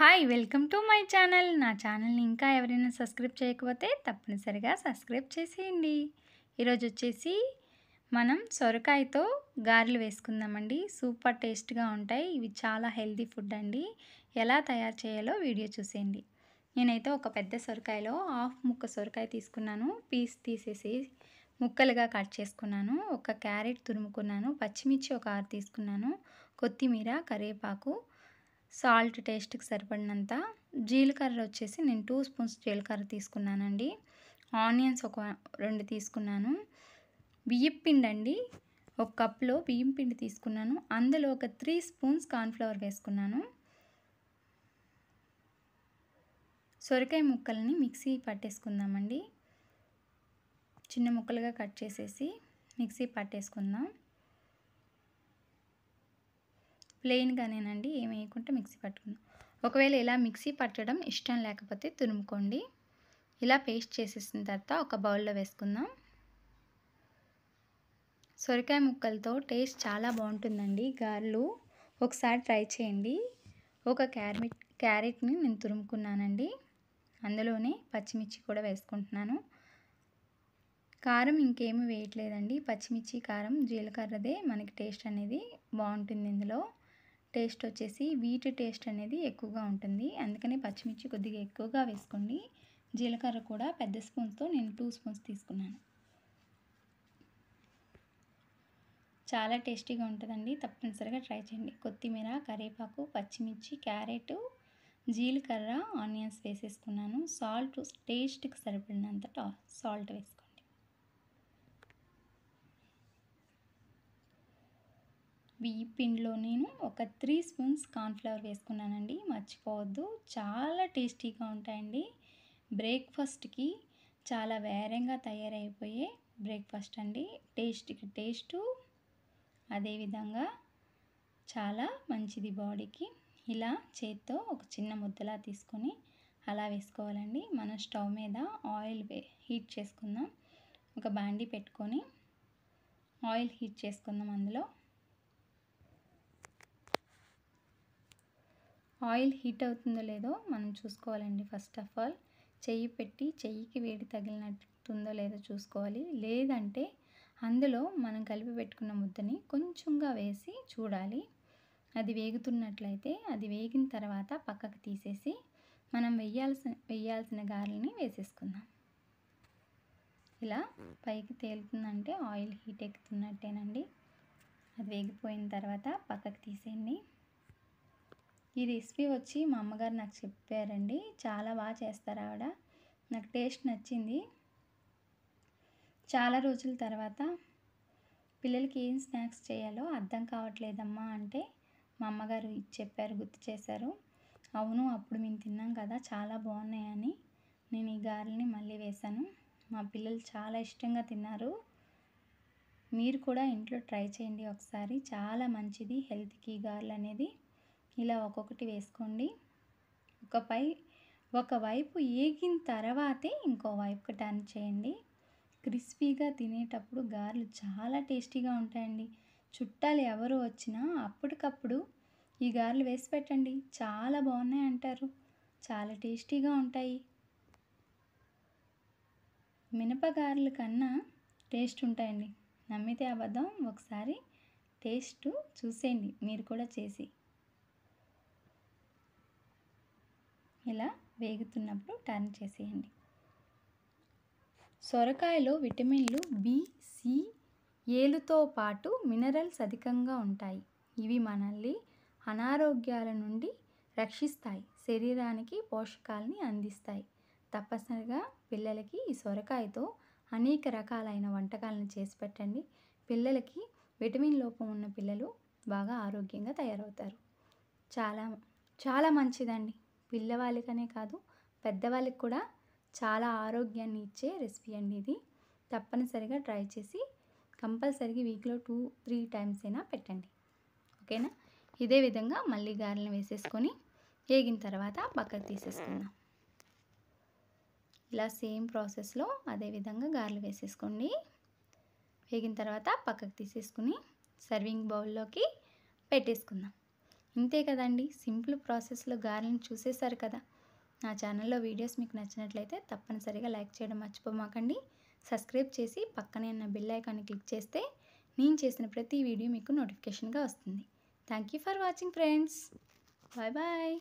hi welcome to my channel నా ఛానల్ని ఇంకా ఎవరైనా సబ్స్క్రైబ్ చేయకపోతే తప్పనిసరిగా సబ్స్క్రైబ్ చేసేయండి ఈరోజు వచ్చేసి మనం సొరకాయతో గారెలు వేసుకుందామండి సూపర్ టేస్ట్గా ఉంటాయి ఇవి చాలా హెల్తీ ఫుడ్ అండి ఎలా తయారు చేయాలో వీడియో చూసేయండి నేనైతే ఒక పెద్ద సొరకాయలో హాఫ్ ముక్క సొరకాయ తీసుకున్నాను పీస్ తీసేసి ముక్కలుగా కట్ చేసుకున్నాను ఒక క్యారెట్ తురుముకున్నాను పచ్చిమిర్చి ఒక ఆరు తీసుకున్నాను కొత్తిమీర కరివేపాకు సాల్ట్ టేస్ట్కి సరిపడినంత జీలకర్ర వచ్చేసి నేను టూ స్పూన్స్ జీలకర్ర తీసుకున్నానండి ఆనియన్స్ ఒక రెండు తీసుకున్నాను బియ్యం పిండి అండి ఒక కప్లో బియ్యం పిండి తీసుకున్నాను అందులో ఒక త్రీ స్పూన్స్ కార్న్ఫ్లవర్ వేసుకున్నాను సొరకాయ ముక్కల్ని మిక్సీ పట్టేసుకుందామండి చిన్న ముక్కలుగా కట్ చేసేసి మిక్సీ పట్టేసుకుందాం ప్లెయిన్గానేనండి ఏం వేయకుండా మిక్సీ పట్టుకుందాం ఒకవేళ ఇలా మిక్సీ పట్టడం ఇష్టం లేకపోతే తురుముకోండి ఇలా పేస్ట్ చేసేసిన తర్వాత ఒక బౌల్లో వేసుకుందాం సొరకాయ ముక్కలతో టేస్ట్ చాలా బాగుంటుందండి గారెలు ఒకసారి ట్రై చేయండి ఒక క్యారెట్ క్యారెట్ని నేను తురుముకున్నానండి అందులోనే పచ్చిమిర్చి కూడా వేసుకుంటున్నాను కారం ఇంకేమీ వేయట్లేదండి పచ్చిమిర్చి కారం జీలకర్రదే మనకి టేస్ట్ అనేది బాగుంటుంది ఇందులో టేస్ట్ వచ్చేసి వీట్ టేస్ట్ అనేది ఎక్కువగా ఉంటుంది అందుకని పచ్చిమిర్చి కొద్దిగా ఎక్కువగా వేసుకోండి జీలకర్ర కూడా పెద్ద స్పూన్స్తో నేను టూ స్పూన్స్ తీసుకున్నాను చాలా టేస్టీగా ఉంటుందండి తప్పనిసరిగా ట్రై చేయండి కొత్తిమీర కరివేపాకు పచ్చిమిర్చి క్యారెట్ జీలకర్ర ఆనియన్స్ వేసేసుకున్నాను సాల్ట్ టేస్ట్కి సరిపడినంత సాల్ట్ వేసుకోండి బియ్య పిండిలో నేను ఒక త్రీ స్పూన్స్ కార్న్ఫ్లవర్ వేసుకున్నానండి మర్చిపోవద్దు చాలా టేస్టీగా ఉంటాయండి బ్రేక్ఫాస్ట్కి చాలా వేరంగా తయారైపోయే బ్రేక్ఫాస్ట్ అండి టేస్ట్కి టేస్టు అదేవిధంగా చాలా మంచిది బాడీకి ఇలా చేత్తో ఒక చిన్న ముద్దలా తీసుకొని అలా వేసుకోవాలండి మన స్టవ్ మీద ఆయిల్ హీట్ చేసుకుందాం ఒక బాండీ పెట్టుకొని ఆయిల్ హీట్ చేసుకుందాం అందులో ఆయిల్ హీట్ అవుతుందో లేదో మనం చూసుకోవాలండి ఫస్ట్ ఆఫ్ ఆల్ చెయ్యి పెట్టి చెయ్యికి వేడి తగిలినట్టుందో లేదో చూసుకోవాలి లేదంటే అందులో మనం కలిపి పెట్టుకున్న ముద్దని కొంచెంగా వేసి చూడాలి అది వేగుతున్నట్లయితే అది వేగిన తర్వాత పక్కకు తీసేసి మనం వెయ్యాల్సిన వెయ్యాల్సిన గారెలని వేసేసుకుందాం ఇలా పైకి తేలుతుందంటే ఆయిల్ హీట్ ఎక్కుతున్నట్టేనండి అది వేగిపోయిన తర్వాత పక్కకు తీసేయండి ఈ రెసిపీ వచ్చి మా అమ్మగారు నాకు చెప్పారండి చాలా బాగా చేస్తారు ఆవిడ నాకు టేస్ట్ నచ్చింది చాలా రోజుల తర్వాత పిల్లలకి ఏం స్నాక్స్ చేయాలో అర్థం కావట్లేదమ్మా అంటే మా అమ్మగారు చెప్పారు గుర్తు చేశారు అవును అప్పుడు మేము తిన్నాం కదా చాలా బాగున్నాయని నేను ఈ గారెల్ని మళ్ళీ వేశాను మా పిల్లలు చాలా ఇష్టంగా తిన్నారు మీరు కూడా ఇంట్లో ట్రై చేయండి ఒకసారి చాలా మంచిది హెల్త్కి గారెలు అనేది ఇలా ఒక్కొక్కటి వేసుకోండి ఒకపై ఒకవైపు ఏగిన తర్వాతే ఇంకోవైపుకి టర్న్ చేయండి క్రిస్పీగా తినేటప్పుడు గారెలు చాలా టేస్టీగా ఉంటాయండి చుట్టాలు ఎవరు వచ్చినా అప్పటికప్పుడు ఈ గారెలు వేసి పెట్టండి చాలా బాగున్నాయి అంటారు చాలా టేస్టీగా ఉంటాయి మినపగారెల కన్నా టేస్ట్ ఉంటాయండి నమ్మితే అబద్ధం ఒకసారి టేస్ట్ చూసేయండి మీరు కూడా చేసి ఇలా వేగుతున్నప్పుడు టర్న్ చేసేయండి సొరకాయలో విటమిన్లు బి సి ఏలుతో పాటు మినరల్స్ అధికంగా ఉంటాయి ఇవి మనల్ని అనారోగ్యాల నుండి రక్షిస్తాయి శరీరానికి పోషకాలని అందిస్తాయి తప్పనిసరిగా పిల్లలకి ఈ సొరకాయతో అనేక రకాలైన వంటకాలను చేసి పెట్టండి పిల్లలకి విటమిన్ లోపం ఉన్న పిల్లలు బాగా ఆరోగ్యంగా తయారవుతారు చాలా చాలా మంచిదండి పిల్లవాళ్ళకనే కాదు పెద్దవాళ్ళకి కూడా చాలా ఆరోగ్యాన్ని ఇచ్చే రెసిపీ అండి ఇది తప్పనిసరిగా ట్రై చేసి కంపల్సరీ వీక్లో టూ త్రీ టైమ్స్ అయినా పెట్టండి ఓకేనా ఇదే విధంగా మళ్ళీ గారెలను వేసేసుకొని వేగిన తర్వాత పక్కకు తీసేసుకుందాం ఇలా సేమ్ ప్రాసెస్లో అదేవిధంగా గారెలు వేసేసుకోండి వేగిన తర్వాత పక్కకు తీసేసుకుని సర్వింగ్ బౌల్లోకి పెట్టేసుకుందాం ఇంతే కదండి సింపుల్ ప్రాసెస్లో గార్లను చూసేశారు కదా నా ఛానల్లో వీడియోస్ మీకు నచ్చినట్లయితే తప్పనిసరిగా లైక్ చేయడం మర్చిపోమాకండి సబ్స్క్రైబ్ చేసి పక్కనే ఉన్న బిల్ ఐకాన్ని క్లిక్ చేస్తే నేను చేసిన ప్రతి వీడియో మీకు నోటిఫికేషన్గా వస్తుంది thank for watching friends bye bye